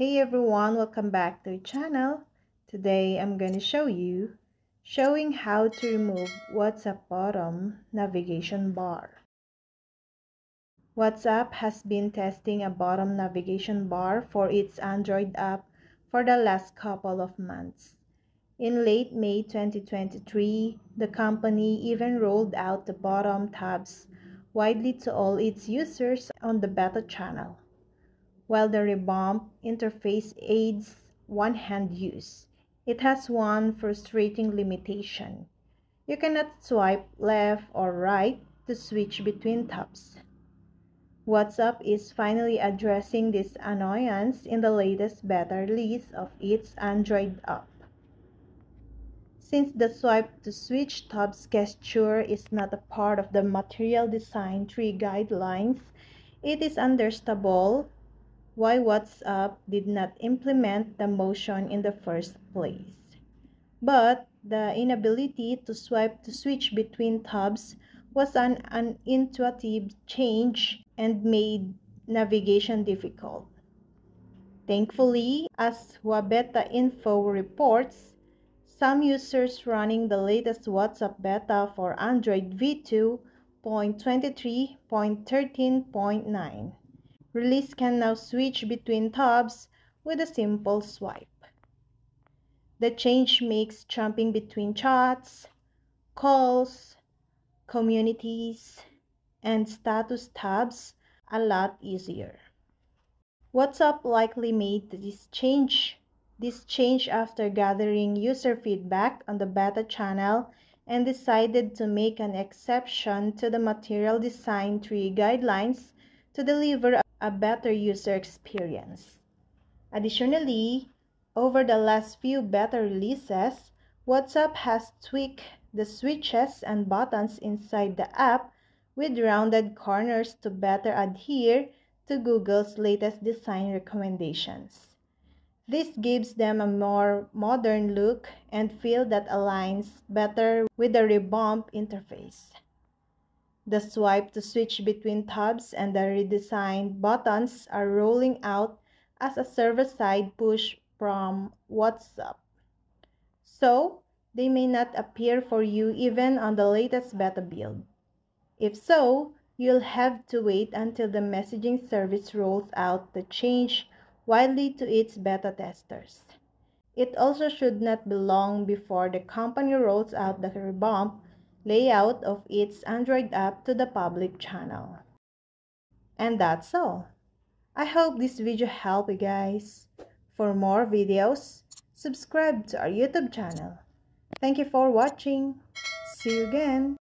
Hey everyone, welcome back to the channel. Today I'm going to show you showing how to remove WhatsApp bottom navigation bar. WhatsApp has been testing a bottom navigation bar for its Android app for the last couple of months. In late May 2023, the company even rolled out the bottom tabs widely to all its users on the beta channel while the rebump interface aids one-hand use. It has one frustrating limitation. You cannot swipe left or right to switch between tabs. WhatsApp is finally addressing this annoyance in the latest beta release of its Android app. Since the swipe to switch tabs gesture is not a part of the Material Design 3 guidelines, it is understandable why WhatsApp did not implement the motion in the first place. But the inability to swipe to switch between tabs was an unintuitive change and made navigation difficult. Thankfully, as Wabeta Info reports, some users running the latest WhatsApp beta for Android v2.23.13.9 Release can now switch between tabs with a simple swipe. The change makes jumping between chats, calls, communities, and status tabs a lot easier. WhatsApp likely made this change this change after gathering user feedback on the beta channel and decided to make an exception to the material design 3 guidelines to deliver a better user experience. Additionally, over the last few beta releases, WhatsApp has tweaked the switches and buttons inside the app with rounded corners to better adhere to Google's latest design recommendations. This gives them a more modern look and feel that aligns better with the revamped interface. The swipe to switch between tabs and the redesigned buttons are rolling out as a server-side push from WhatsApp. So, they may not appear for you even on the latest beta build. If so, you'll have to wait until the messaging service rolls out the change widely to its beta testers. It also should not be long before the company rolls out the revamp layout of its Android app to the public channel. And that's all. I hope this video helped you guys. For more videos, subscribe to our YouTube channel. Thank you for watching. See you again.